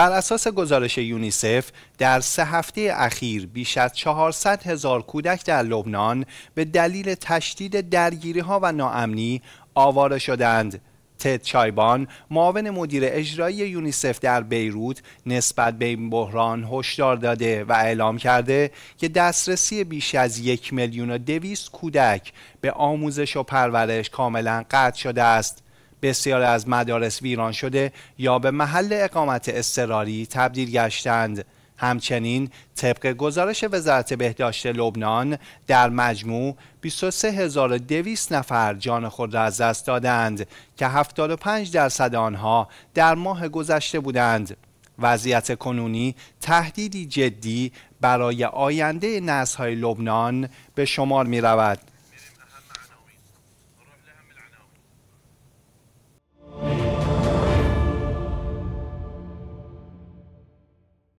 بر اساس گزارش یونیسف در سه هفته اخیر بیش از 400 هزار کودک در لبنان به دلیل تشدید درگیری ها و ناامنی آواره شدند. تد چایبان معاون مدیر اجرایی یونیسف در بیروت نسبت به این بحران هشدار داده و اعلام کرده که دسترسی بیش از یک میلیون و دویست کودک به آموزش و پرورش کاملا قطع شده است بسیار از مدارس ویران شده یا به محل اقامت اضطراری تبدیل گشتند همچنین طبق گزارش وزارت بهداشت لبنان در مجموع 23200 نفر جان خود را از دست دادند که 75 درصد آنها در ماه گذشته بودند وضعیت کنونی تهدیدی جدی برای آینده نسل‌های لبنان به شمار می